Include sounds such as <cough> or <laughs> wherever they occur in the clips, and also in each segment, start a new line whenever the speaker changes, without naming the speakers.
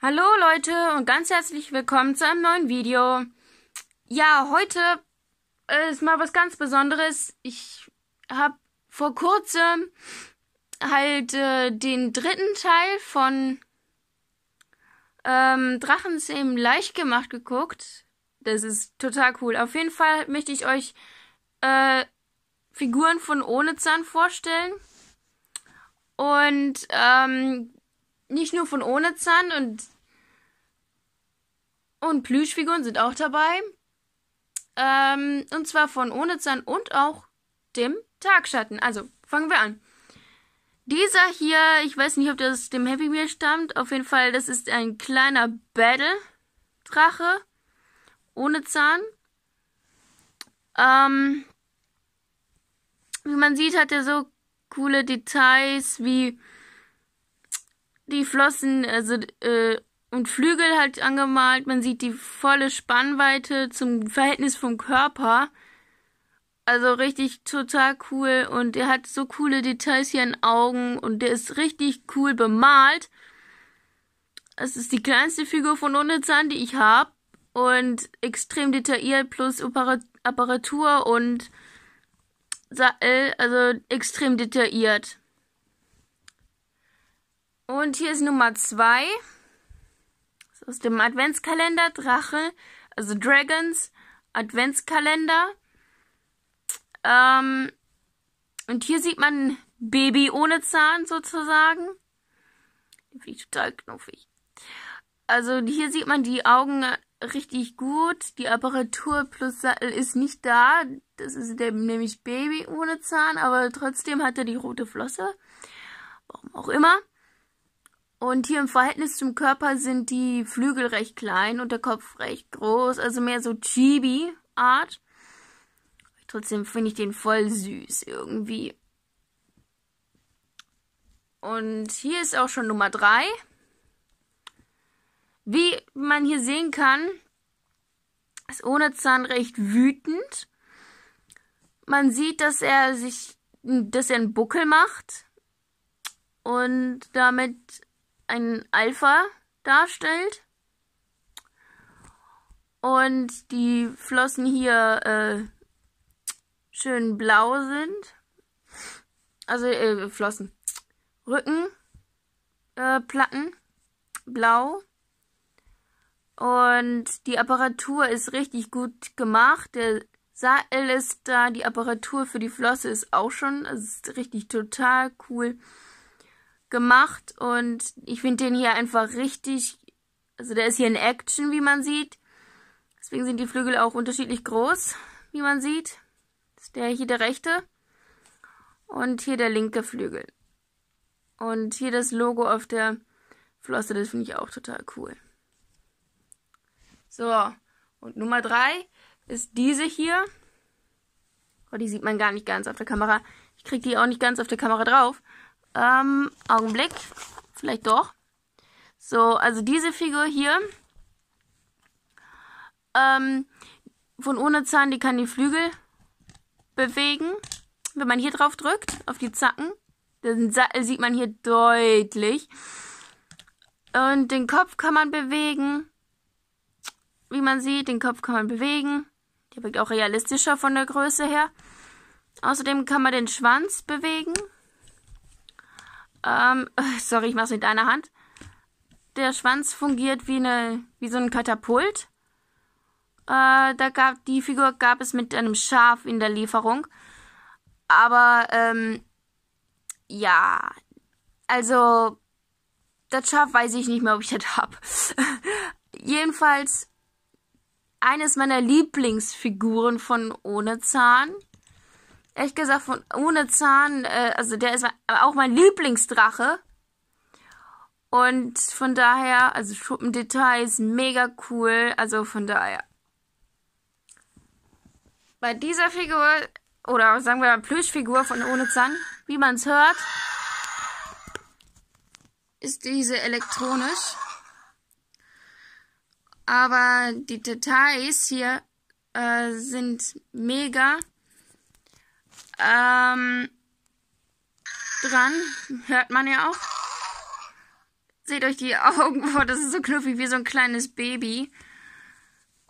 Hallo Leute und ganz herzlich willkommen zu einem neuen Video. Ja, heute äh, ist mal was ganz Besonderes. Ich habe vor kurzem halt äh, den dritten Teil von ähm, Drachenzähmen leicht gemacht geguckt. Das ist total cool. Auf jeden Fall möchte ich euch äh, Figuren von ohne Zahn vorstellen. Und ähm, nicht nur von ohne Zahn und und Plüschfiguren sind auch dabei. Ähm, und zwar von Onezan und auch dem Tagschatten. Also, fangen wir an. Dieser hier, ich weiß nicht, ob das dem Happy Meal stammt. Auf jeden Fall, das ist ein kleiner Battle-Drache. Ohne Zahn. Ähm, wie man sieht, hat er so coole Details wie die Flossen, also äh, und Flügel halt angemalt. Man sieht die volle Spannweite zum Verhältnis vom Körper. Also richtig total cool und er hat so coole Details hier in Augen und der ist richtig cool bemalt. Es ist die kleinste Figur von Onezan, die ich habe und extrem detailliert plus Apparatur und Sattel, also extrem detailliert. Und hier ist Nummer zwei aus dem Adventskalender Drache, also Dragons Adventskalender. Ähm, und hier sieht man ein Baby ohne Zahn sozusagen. Die finde ich total knuffig. Also hier sieht man die Augen richtig gut. Die Apparatur plus Sattel ist nicht da. Das ist nämlich Baby ohne Zahn, aber trotzdem hat er die rote Flosse. Warum auch immer. Und hier im Verhältnis zum Körper sind die Flügel recht klein und der Kopf recht groß, also mehr so Chibi-Art. Trotzdem finde ich den voll süß irgendwie. Und hier ist auch schon Nummer 3. Wie man hier sehen kann, ist ohne Zahn recht wütend. Man sieht, dass er sich, dass er einen Buckel macht und damit ein Alpha darstellt. Und die Flossen hier äh, schön blau sind. Also äh, Flossen. Rückenplatten. Äh, blau. Und die Apparatur ist richtig gut gemacht. Der Sattel ist da. Die Apparatur für die Flosse ist auch schon. Das ist richtig total cool gemacht und ich finde den hier einfach richtig, also der ist hier in Action, wie man sieht. Deswegen sind die Flügel auch unterschiedlich groß, wie man sieht. Das ist der hier der rechte und hier der linke Flügel. Und hier das Logo auf der Flosse, das finde ich auch total cool. So, und Nummer drei ist diese hier. Oh, die sieht man gar nicht ganz auf der Kamera. Ich kriege die auch nicht ganz auf der Kamera drauf. Ähm, Augenblick. Vielleicht doch. So, also diese Figur hier. Ähm, von ohne Zahn, die kann die Flügel bewegen. Wenn man hier drauf drückt, auf die Zacken, dann sieht man hier deutlich. Und den Kopf kann man bewegen. Wie man sieht, den Kopf kann man bewegen. Der wirkt auch realistischer von der Größe her. Außerdem kann man den Schwanz bewegen. Ähm, <laughs> sorry, ich mach's mit einer Hand. Der Schwanz fungiert wie eine, wie so ein Katapult. Äh, da gab, die Figur gab es mit einem Schaf in der Lieferung. Aber, ähm, ja. Also, das Schaf weiß ich nicht mehr, ob ich das hab. <laughs> Jedenfalls, eines meiner Lieblingsfiguren von Ohne Zahn ehrlich gesagt, von ohne Zahn, äh, also der ist auch mein Lieblingsdrache. Und von daher, also Schuppendetails, mega cool. Also von daher. Bei dieser Figur, oder sagen wir mal Plüschfigur von Ohne Zahn, wie man es hört, ist diese elektronisch. Aber die Details hier äh, sind mega ähm, dran. Hört man ja auch. Seht euch die Augen vor, das ist so knuffig wie so ein kleines Baby.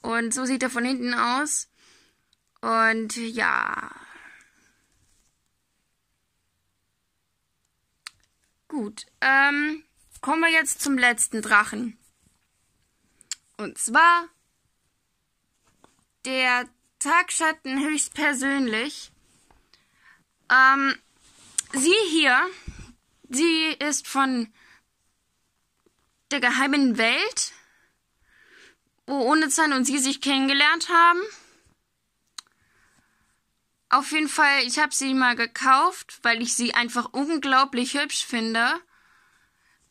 Und so sieht er von hinten aus. Und ja. Gut. Ähm, kommen wir jetzt zum letzten Drachen. Und zwar der Tagschatten höchstpersönlich. Ähm, sie hier, sie ist von der geheimen Welt, wo Onezan und sie sich kennengelernt haben. Auf jeden Fall, ich habe sie mal gekauft, weil ich sie einfach unglaublich hübsch finde.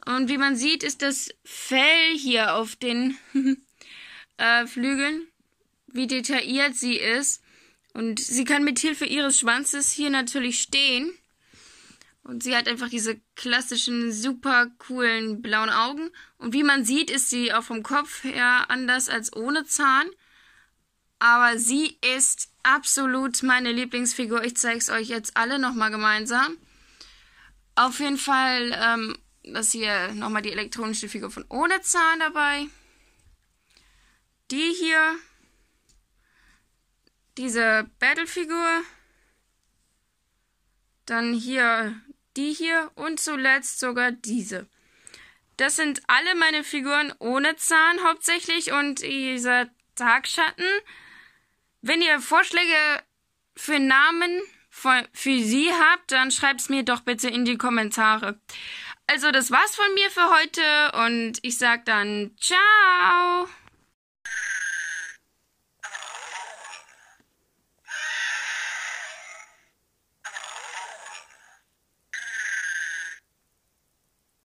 Und wie man sieht, ist das Fell hier auf den <laughs> äh, Flügeln, wie detailliert sie ist. Und sie kann mit Hilfe ihres Schwanzes hier natürlich stehen. Und sie hat einfach diese klassischen, super coolen blauen Augen. Und wie man sieht, ist sie auch vom Kopf her anders als ohne Zahn. Aber sie ist absolut meine Lieblingsfigur. Ich zeige es euch jetzt alle nochmal gemeinsam. Auf jeden Fall, ähm, das hier nochmal die elektronische Figur von ohne Zahn dabei. Die hier diese Battle-Figur. Dann hier die hier und zuletzt sogar diese. Das sind alle meine Figuren ohne Zahn hauptsächlich und dieser Tagschatten. Wenn ihr Vorschläge für Namen für sie habt, dann schreibt es mir doch bitte in die Kommentare. Also, das war's von mir für heute und ich sag dann ciao!